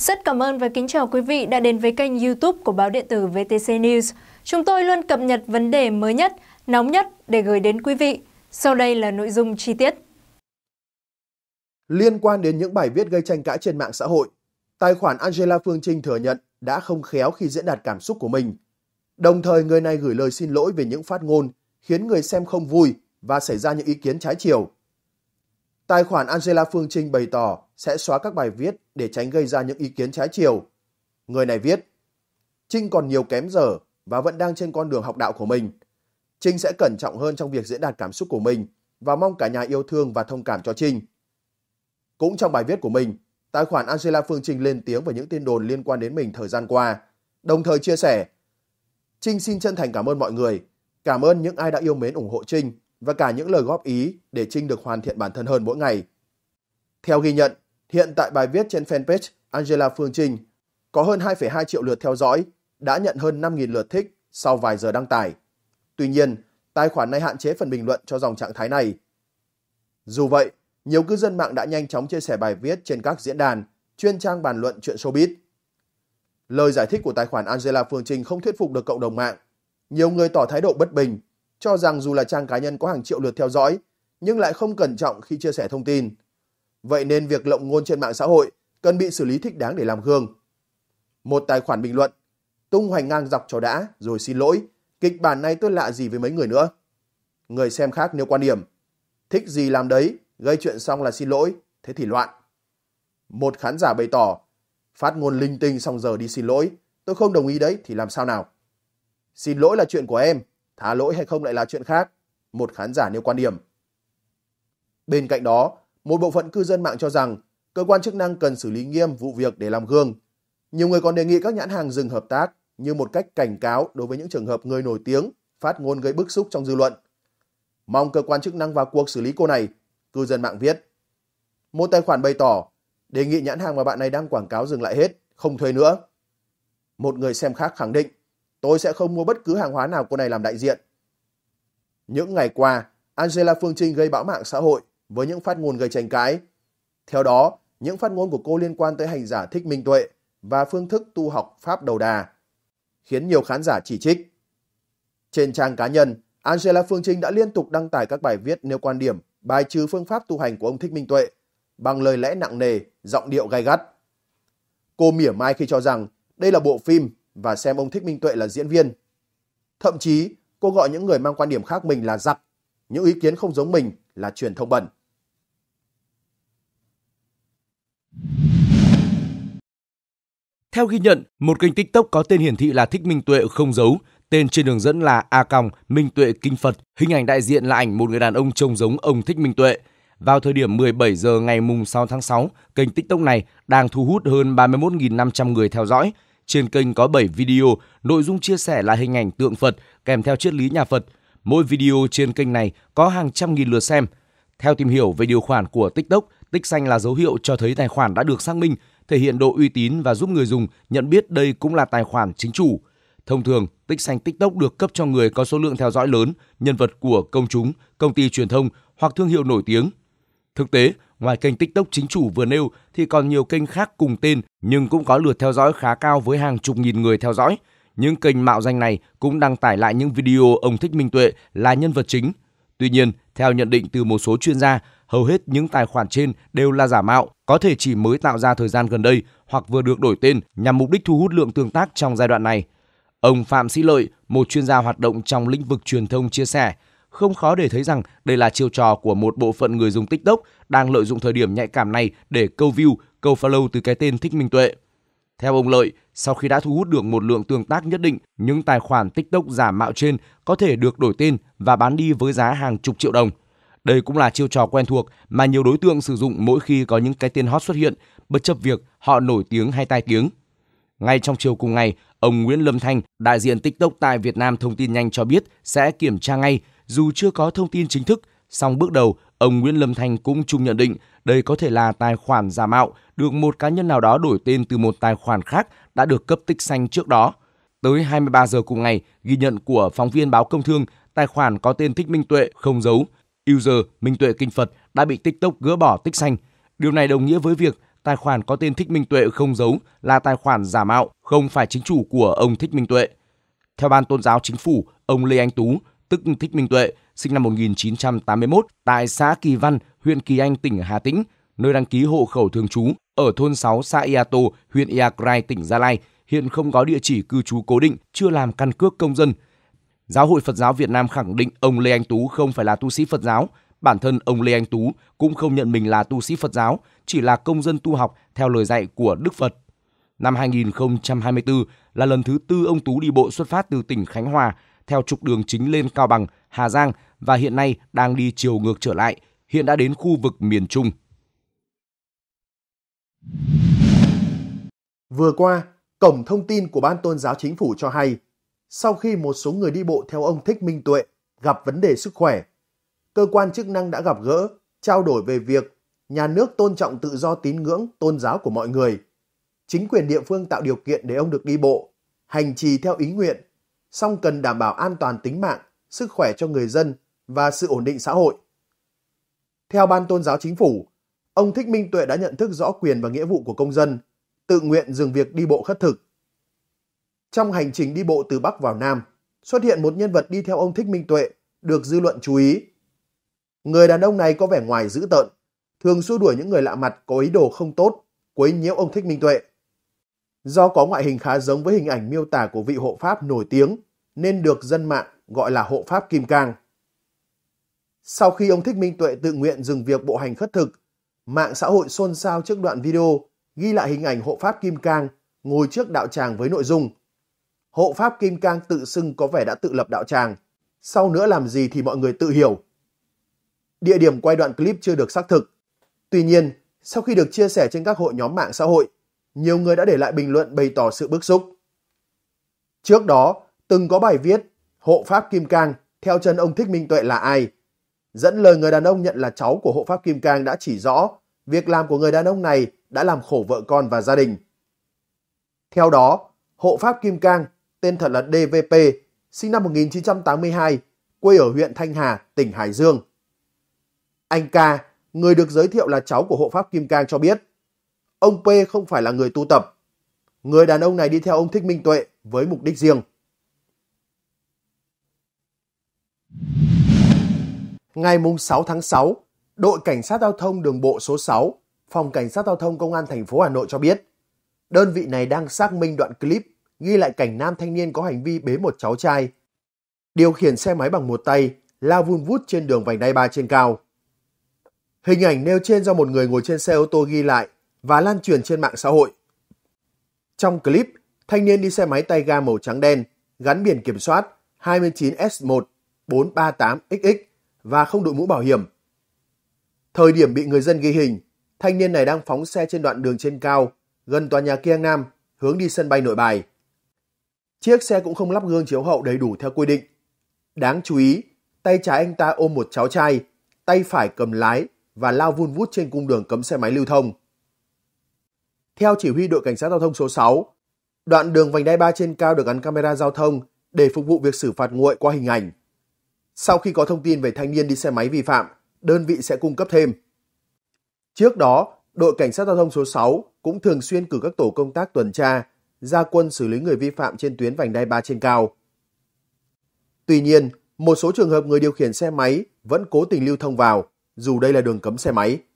Rất cảm ơn và kính chào quý vị đã đến với kênh youtube của báo điện tử VTC News. Chúng tôi luôn cập nhật vấn đề mới nhất, nóng nhất để gửi đến quý vị. Sau đây là nội dung chi tiết. Liên quan đến những bài viết gây tranh cãi trên mạng xã hội, tài khoản Angela Phương Trinh thừa nhận đã không khéo khi diễn đạt cảm xúc của mình. Đồng thời người này gửi lời xin lỗi về những phát ngôn khiến người xem không vui và xảy ra những ý kiến trái chiều. Tài khoản Angela Phương Trinh bày tỏ sẽ xóa các bài viết để tránh gây ra những ý kiến trái chiều. Người này viết, Trinh còn nhiều kém dở và vẫn đang trên con đường học đạo của mình. Trinh sẽ cẩn trọng hơn trong việc diễn đạt cảm xúc của mình và mong cả nhà yêu thương và thông cảm cho Trinh. Cũng trong bài viết của mình, tài khoản Angela Phương Trinh lên tiếng về những tin đồn liên quan đến mình thời gian qua, đồng thời chia sẻ Trinh xin chân thành cảm ơn mọi người, cảm ơn những ai đã yêu mến ủng hộ Trinh và cả những lời góp ý để Trinh được hoàn thiện bản thân hơn mỗi ngày. Theo ghi nhận, hiện tại bài viết trên fanpage Angela Phương Trinh có hơn 2,2 triệu lượt theo dõi, đã nhận hơn 5.000 lượt thích sau vài giờ đăng tải. Tuy nhiên, tài khoản này hạn chế phần bình luận cho dòng trạng thái này. Dù vậy, nhiều cư dân mạng đã nhanh chóng chia sẻ bài viết trên các diễn đàn, chuyên trang bàn luận chuyện showbiz. Lời giải thích của tài khoản Angela Phương Trinh không thuyết phục được cộng đồng mạng. Nhiều người tỏ thái độ bất bình, cho rằng dù là trang cá nhân có hàng triệu lượt theo dõi, nhưng lại không cẩn trọng khi chia sẻ thông tin. Vậy nên việc lộng ngôn trên mạng xã hội cần bị xử lý thích đáng để làm gương. Một tài khoản bình luận, tung hoành ngang dọc cho đã, rồi xin lỗi, kịch bản này tôi lạ gì với mấy người nữa. Người xem khác nêu quan điểm, thích gì làm đấy, gây chuyện xong là xin lỗi, thế thì loạn. Một khán giả bày tỏ, phát ngôn linh tinh xong giờ đi xin lỗi, tôi không đồng ý đấy thì làm sao nào. Xin lỗi là chuyện của em, Thả lỗi hay không lại là chuyện khác, một khán giả nêu quan điểm. Bên cạnh đó, một bộ phận cư dân mạng cho rằng cơ quan chức năng cần xử lý nghiêm vụ việc để làm gương. Nhiều người còn đề nghị các nhãn hàng dừng hợp tác như một cách cảnh cáo đối với những trường hợp người nổi tiếng phát ngôn gây bức xúc trong dư luận. Mong cơ quan chức năng vào cuộc xử lý cô này, cư dân mạng viết. Một tài khoản bày tỏ, đề nghị nhãn hàng mà bạn này đang quảng cáo dừng lại hết, không thuê nữa. Một người xem khác khẳng định, tôi sẽ không mua bất cứ hàng hóa nào cô này làm đại diện. Những ngày qua, Angela Phương Trinh gây bão mạng xã hội với những phát ngôn gây tranh cãi. Theo đó, những phát ngôn của cô liên quan tới hành giả thích minh tuệ và phương thức tu học Pháp đầu đà, khiến nhiều khán giả chỉ trích. Trên trang cá nhân, Angela Phương Trinh đã liên tục đăng tải các bài viết nêu quan điểm bài trừ phương pháp tu hành của ông Thích Minh Tuệ bằng lời lẽ nặng nề, giọng điệu gay gắt. Cô mỉa mai khi cho rằng đây là bộ phim và xem ông Thích Minh Tuệ là diễn viên. Thậm chí, cô gọi những người mang quan điểm khác mình là giặc, những ý kiến không giống mình là truyền thông bẩn. Theo ghi nhận, một kênh TikTok có tên hiển thị là Thích Minh Tuệ không giấu, tên trên đường dẫn là A Còng Minh Tuệ Kinh Phật, hình ảnh đại diện là ảnh một người đàn ông trông giống ông Thích Minh Tuệ. Vào thời điểm 17 giờ ngày mùng 6 tháng 6, kênh TikTok này đang thu hút hơn 31.500 người theo dõi. Trên kênh có 7 video, nội dung chia sẻ là hình ảnh tượng Phật kèm theo triết lý nhà Phật. Mỗi video trên kênh này có hàng trăm nghìn lượt xem. Theo tìm hiểu về điều khoản của TikTok, tích xanh là dấu hiệu cho thấy tài khoản đã được xác minh, thể hiện độ uy tín và giúp người dùng nhận biết đây cũng là tài khoản chính chủ. Thông thường, tích xanh TikTok được cấp cho người có số lượng theo dõi lớn, nhân vật của công chúng, công ty truyền thông hoặc thương hiệu nổi tiếng. Thực tế, Ngoài kênh TikTok chính chủ vừa nêu thì còn nhiều kênh khác cùng tên nhưng cũng có lượt theo dõi khá cao với hàng chục nghìn người theo dõi. Những kênh mạo danh này cũng đăng tải lại những video ông Thích Minh Tuệ là nhân vật chính. Tuy nhiên, theo nhận định từ một số chuyên gia, hầu hết những tài khoản trên đều là giả mạo, có thể chỉ mới tạo ra thời gian gần đây hoặc vừa được đổi tên nhằm mục đích thu hút lượng tương tác trong giai đoạn này. Ông Phạm Sĩ Lợi, một chuyên gia hoạt động trong lĩnh vực truyền thông chia sẻ, không khó để thấy rằng đây là chiêu trò của một bộ phận người dùng TikTok đang lợi dụng thời điểm nhạy cảm này để câu view, câu follow từ cái tên Thích Minh Tuệ. Theo ông Lợi, sau khi đã thu hút được một lượng tương tác nhất định, những tài khoản TikTok giả mạo trên có thể được đổi tên và bán đi với giá hàng chục triệu đồng. Đây cũng là chiêu trò quen thuộc mà nhiều đối tượng sử dụng mỗi khi có những cái tên hot xuất hiện, bất chấp việc họ nổi tiếng hay tai tiếng. Ngay trong chiều cùng ngày, ông Nguyễn Lâm Thanh, đại diện TikTok tại Việt Nam thông tin nhanh cho biết sẽ kiểm tra ngay dù chưa có thông tin chính thức, song bước đầu, ông Nguyễn Lâm Thành cũng chung nhận định đây có thể là tài khoản giả mạo được một cá nhân nào đó đổi tên từ một tài khoản khác đã được cấp tích xanh trước đó. Tới 23 giờ cùng ngày, ghi nhận của phóng viên báo Công Thương, tài khoản có tên Thích Minh Tuệ không giấu, user Minh Tuệ Kinh Phật đã bị TikTok gỡ bỏ tích xanh. Điều này đồng nghĩa với việc tài khoản có tên Thích Minh Tuệ không giấu là tài khoản giả mạo, không phải chính chủ của ông Thích Minh Tuệ. Theo Ban Tôn giáo Chính phủ, ông Lê Anh Tú, tức Thích Minh Tuệ, sinh năm 1981 tại xã Kỳ Văn, huyện Kỳ Anh, tỉnh Hà Tĩnh, nơi đăng ký hộ khẩu thường trú ở thôn 6 xã Ia Iato, huyện Ia Iagrai, tỉnh Gia Lai, hiện không có địa chỉ cư trú cố định, chưa làm căn cước công dân. Giáo hội Phật giáo Việt Nam khẳng định ông Lê Anh Tú không phải là tu sĩ Phật giáo, bản thân ông Lê Anh Tú cũng không nhận mình là tu sĩ Phật giáo, chỉ là công dân tu học theo lời dạy của Đức Phật. Năm 2024 là lần thứ tư ông Tú đi bộ xuất phát từ tỉnh Khánh Hòa theo trục đường chính lên Cao Bằng, Hà Giang và hiện nay đang đi chiều ngược trở lại, hiện đã đến khu vực miền Trung. Vừa qua, Cổng thông tin của Ban Tôn giáo Chính phủ cho hay, sau khi một số người đi bộ theo ông Thích Minh Tuệ gặp vấn đề sức khỏe, cơ quan chức năng đã gặp gỡ, trao đổi về việc nhà nước tôn trọng tự do tín ngưỡng, tôn giáo của mọi người. Chính quyền địa phương tạo điều kiện để ông được đi bộ, hành trì theo ý nguyện song cần đảm bảo an toàn tính mạng, sức khỏe cho người dân và sự ổn định xã hội. Theo Ban Tôn giáo Chính phủ, ông Thích Minh Tuệ đã nhận thức rõ quyền và nghĩa vụ của công dân, tự nguyện dừng việc đi bộ khất thực. Trong hành trình đi bộ từ Bắc vào Nam, xuất hiện một nhân vật đi theo ông Thích Minh Tuệ được dư luận chú ý. Người đàn ông này có vẻ ngoài dữ tợn, thường xua đuổi những người lạ mặt có ý đồ không tốt, quấy nhiễu ông Thích Minh Tuệ. Do có ngoại hình khá giống với hình ảnh miêu tả của vị hộ pháp nổi tiếng, nên được dân mạng gọi là hộ pháp Kim Cang. Sau khi ông Thích Minh Tuệ tự nguyện dừng việc bộ hành khất thực, mạng xã hội xôn xao trước đoạn video ghi lại hình ảnh hộ pháp Kim Cang ngồi trước đạo tràng với nội dung Hộ pháp Kim Cang tự xưng có vẻ đã tự lập đạo tràng, sau nữa làm gì thì mọi người tự hiểu. Địa điểm quay đoạn clip chưa được xác thực. Tuy nhiên, sau khi được chia sẻ trên các hội nhóm mạng xã hội, nhiều người đã để lại bình luận bày tỏ sự bức xúc. Trước đó, từng có bài viết Hộ Pháp Kim Cang theo chân ông Thích Minh Tuệ là ai? Dẫn lời người đàn ông nhận là cháu của Hộ Pháp Kim Cang đã chỉ rõ việc làm của người đàn ông này đã làm khổ vợ con và gia đình. Theo đó, Hộ Pháp Kim Cang, tên thật là DVP, sinh năm 1982, quê ở huyện Thanh Hà, tỉnh Hải Dương. Anh Ca, người được giới thiệu là cháu của Hộ Pháp Kim Cang cho biết, ông P không phải là người tu tập. Người đàn ông này đi theo ông Thích Minh Tuệ với mục đích riêng. Ngày 6 tháng 6, đội cảnh sát giao thông đường bộ số 6, phòng cảnh sát giao thông công an thành phố Hà Nội cho biết, đơn vị này đang xác minh đoạn clip ghi lại cảnh nam thanh niên có hành vi bế một cháu trai, điều khiển xe máy bằng một tay, lao vun vút trên đường vành đai ba trên cao. Hình ảnh nêu trên do một người ngồi trên xe ô tô ghi lại và lan truyền trên mạng xã hội. Trong clip, thanh niên đi xe máy tay ga màu trắng đen, gắn biển kiểm soát 29S1438XX và không đội mũ bảo hiểm. Thời điểm bị người dân ghi hình, thanh niên này đang phóng xe trên đoạn đường trên cao, gần tòa nhà Kiang Nam, hướng đi sân bay nội bài. Chiếc xe cũng không lắp gương chiếu hậu đầy đủ theo quy định. Đáng chú ý, tay trái anh ta ôm một cháu trai, tay phải cầm lái và lao vun vút trên cung đường cấm xe máy lưu thông. Theo chỉ huy đội cảnh sát giao thông số 6, đoạn đường vành đai 3 trên cao được gắn camera giao thông để phục vụ việc xử phạt nguội qua hình ảnh. Sau khi có thông tin về thanh niên đi xe máy vi phạm, đơn vị sẽ cung cấp thêm. Trước đó, đội cảnh sát giao thông số 6 cũng thường xuyên cử các tổ công tác tuần tra, ra quân xử lý người vi phạm trên tuyến vành đai 3 trên cao. Tuy nhiên, một số trường hợp người điều khiển xe máy vẫn cố tình lưu thông vào, dù đây là đường cấm xe máy.